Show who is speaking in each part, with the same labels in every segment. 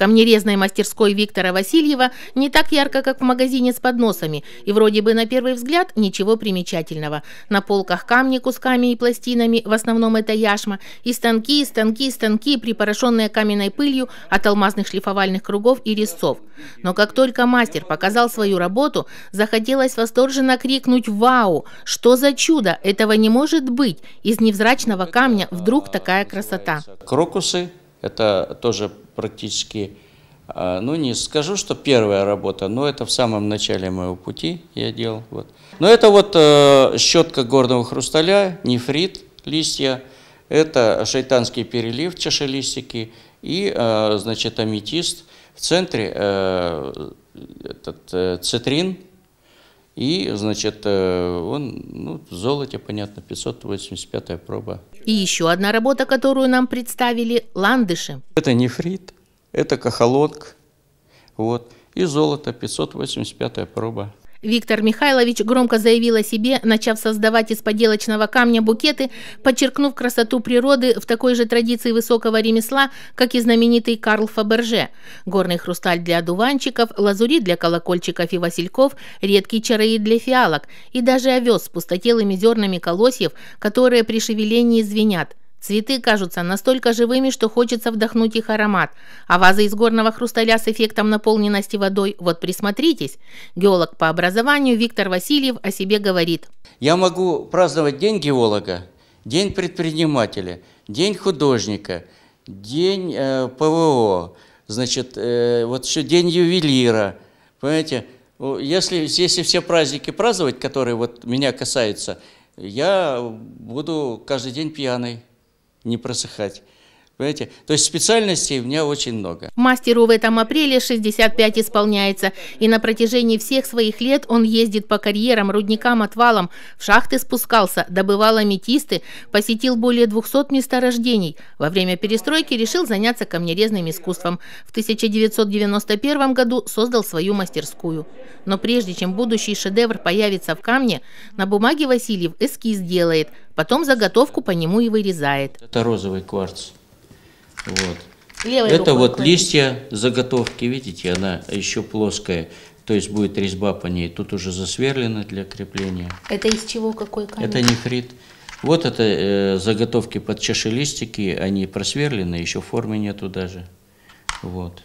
Speaker 1: Камнерезной мастерской Виктора Васильева не так ярко, как в магазине с подносами, и вроде бы на первый взгляд ничего примечательного. На полках камни кусками и пластинами, в основном это яшма, и станки, и станки, и станки, припорошенные каменной пылью от алмазных шлифовальных кругов и резцов. Но как только мастер показал свою работу, захотелось восторженно крикнуть «Вау! Что за чудо! Этого не может быть!» Из невзрачного камня вдруг такая красота.
Speaker 2: Крокусы – это тоже практически, а, ну не скажу, что первая работа, но это в самом начале моего пути я делал. Вот. Но это вот э, щетка горного хрусталя, нефрит, листья, это шайтанский перелив, чашелистики и, э, значит, аметист. В центре э, этот цитрин – и, значит, э, он, ну, в золоте, понятно, 585-я проба.
Speaker 1: И еще одна работа, которую нам представили – ландыши.
Speaker 2: Это нефрит, это кахолонг, вот, и золото, 585-я проба.
Speaker 1: Виктор Михайлович громко заявил о себе, начав создавать из поделочного камня букеты, подчеркнув красоту природы в такой же традиции высокого ремесла, как и знаменитый Карл Фаберже. Горный хрусталь для одуванчиков, лазурит для колокольчиков и васильков, редкий чароид для фиалок и даже овес с пустотелыми зернами колосьев, которые при шевелении звенят – Цветы кажутся настолько живыми, что хочется вдохнуть их аромат, а ваза из горного хрусталя с эффектом наполненности водой, вот присмотритесь. Геолог по образованию Виктор Васильев о себе говорит.
Speaker 2: Я могу праздновать День геолога, День предпринимателя, День художника, День э, ПВО, значит, э, вот еще День ювелира, понимаете, если, если все праздники праздновать, которые вот меня касаются, я буду каждый день пьяный не просыхать. Понимаете? То есть специальностей у меня очень много.
Speaker 1: Мастеру в этом апреле 65 исполняется. И на протяжении всех своих лет он ездит по карьерам, рудникам, отвалам. В шахты спускался, добывал аметисты, посетил более 200 месторождений. Во время перестройки решил заняться камнерезным искусством. В 1991 году создал свою мастерскую. Но прежде чем будущий шедевр появится в камне, на бумаге Васильев эскиз делает, потом заготовку по нему и вырезает.
Speaker 2: Это розовый кварц. Вот.
Speaker 1: Левой Это вот кладите. листья
Speaker 2: заготовки, видите, она еще плоская. То есть будет резьба по ней. Тут уже засверлено для крепления.
Speaker 1: Это из чего какой камень? Это
Speaker 2: нефрит. Вот это э, заготовки под чашелистики, они просверлены, еще формы нету даже. Вот.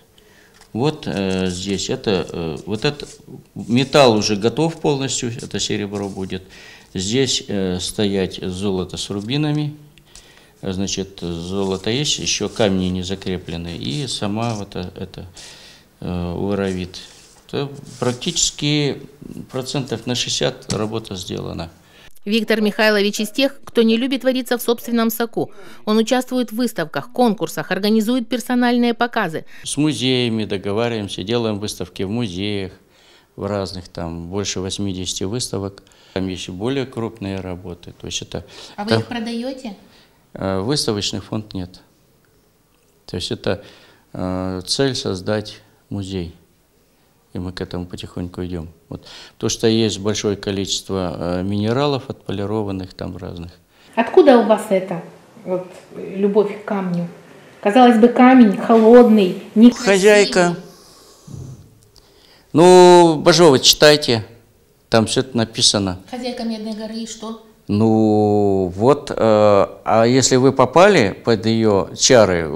Speaker 2: Вот э, здесь это, э, вот этот металл уже готов полностью, это серебро будет. Здесь э, стоять золото с рубинами значит, золото есть, еще камни не закреплены, и сама вот э, это э, уровит. То практически процентов на 60 работа сделана.
Speaker 1: Виктор Михайлович из тех, кто не любит вариться в собственном соку. Он участвует в выставках, конкурсах, организует персональные показы.
Speaker 2: С музеями договариваемся, делаем выставки в музеях, в разных, там больше 80 выставок. Там есть более крупные работы. То есть это, а вы там... их
Speaker 1: продаете?
Speaker 2: Э, выставочный фонд нет. То есть это э, цель создать музей. И мы к этому потихоньку идем. Вот. То, что есть большое количество э, минералов отполированных там разных.
Speaker 1: Откуда у вас это? Вот, любовь к камню. Казалось бы, камень холодный, не Хозяйка.
Speaker 2: Ну, Бажова, читайте. Там все это написано.
Speaker 1: Хозяйка Медной горы и что?
Speaker 2: Ну, вот э, а если вы попали под ее чары,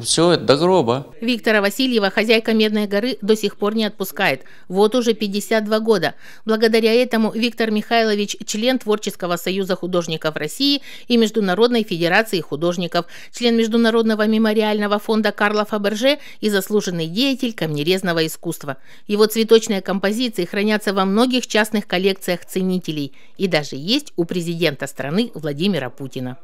Speaker 2: все это до гроба.
Speaker 1: Виктора Васильева хозяйка Медной горы до сих пор не отпускает. Вот уже 52 года. Благодаря этому Виктор Михайлович член Творческого союза художников России и Международной федерации художников, член Международного мемориального фонда Карла Фаберже и заслуженный деятель камнерезного искусства. Его цветочные композиции хранятся во многих частных коллекциях ценителей и даже есть у президента страны Владимира Путина.